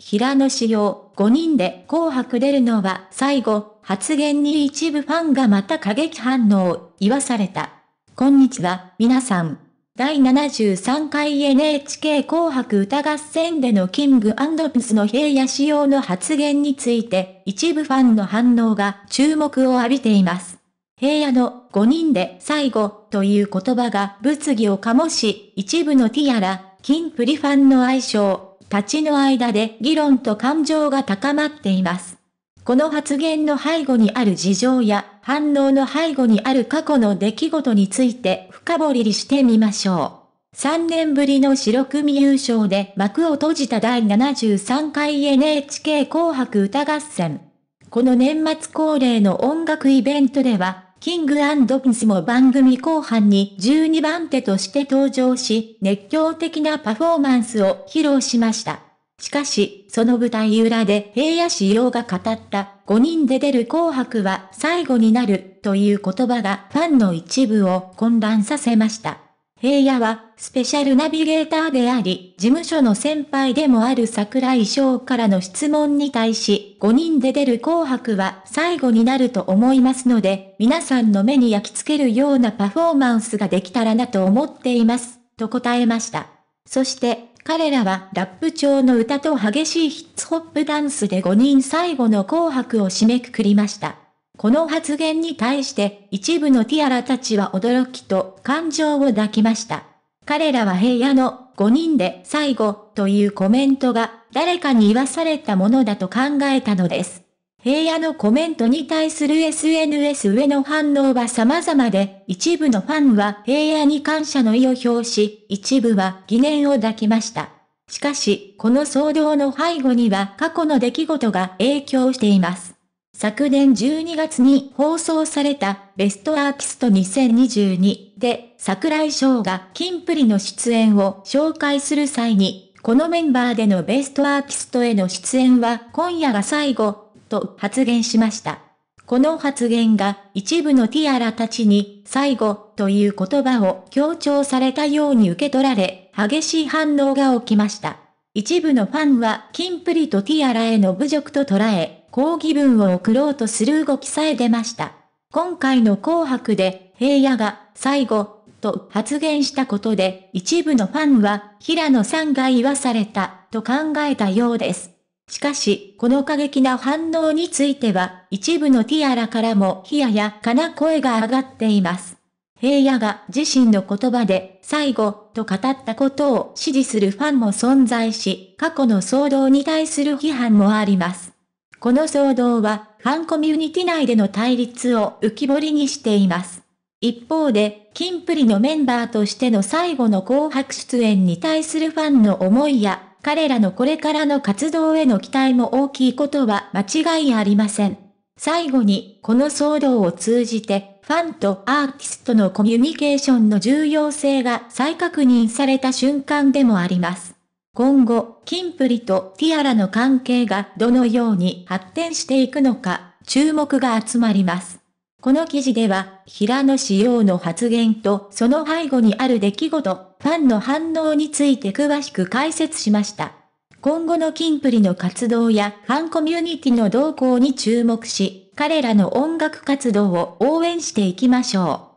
平野紫耀、5人で紅白出るのは最後、発言に一部ファンがまた過激反応、を言わされた。こんにちは、皆さん。第73回 NHK 紅白歌合戦でのキングピスの平野仕様の発言について、一部ファンの反応が注目を浴びています。平野の5人で最後という言葉が物議を醸し、一部のティアラ、キンプリファンの愛称、たちの間で議論と感情が高まっています。この発言の背後にある事情や反応の背後にある過去の出来事について深掘りしてみましょう。3年ぶりの白組優勝で幕を閉じた第73回 NHK 紅白歌合戦。この年末恒例の音楽イベントではキングピンスも番組後半に12番手として登場し、熱狂的なパフォーマンスを披露しました。しかし、その舞台裏で平野志陽が語った5人で出る紅白は最後になるという言葉がファンの一部を混乱させました。平野は、スペシャルナビゲーターであり、事務所の先輩でもある桜井翔からの質問に対し、5人で出る紅白は最後になると思いますので、皆さんの目に焼き付けるようなパフォーマンスができたらなと思っています、と答えました。そして、彼らはラップ調の歌と激しいヒッツホップダンスで5人最後の紅白を締めくくりました。この発言に対して一部のティアラたちは驚きと感情を抱きました。彼らは平野の5人で最後というコメントが誰かに言わされたものだと考えたのです。平野のコメントに対する SNS 上の反応は様々で、一部のファンは平野に感謝の意を表し、一部は疑念を抱きました。しかし、この騒動の背後には過去の出来事が影響しています。昨年12月に放送されたベストアーティスト2022で桜井翔が金プリの出演を紹介する際に、このメンバーでのベストアーティストへの出演は今夜が最後、と発言しました。この発言が一部のティアラたちに最後という言葉を強調されたように受け取られ、激しい反応が起きました。一部のファンは金プリとティアラへの侮辱と捉え、抗議文を送ろうとする動きさえ出ました。今回の紅白で、平野が、最後、と発言したことで、一部のファンは、平野さんが言わされた、と考えたようです。しかし、この過激な反応については、一部のティアラからも冷ややかな声が上がっています。平野が自身の言葉で、最後、と語ったことを支持するファンも存在し、過去の騒動に対する批判もあります。この騒動は、ファンコミュニティ内での対立を浮き彫りにしています。一方で、キンプリのメンバーとしての最後の紅白出演に対するファンの思いや、彼らのこれからの活動への期待も大きいことは間違いありません。最後に、この騒動を通じて、ファンとアーティストのコミュニケーションの重要性が再確認された瞬間でもあります。今後、キンプリとティアラの関係がどのように発展していくのか、注目が集まります。この記事では、平野紫耀の発言とその背後にある出来事、ファンの反応について詳しく解説しました。今後のキンプリの活動やファンコミュニティの動向に注目し、彼らの音楽活動を応援していきましょう。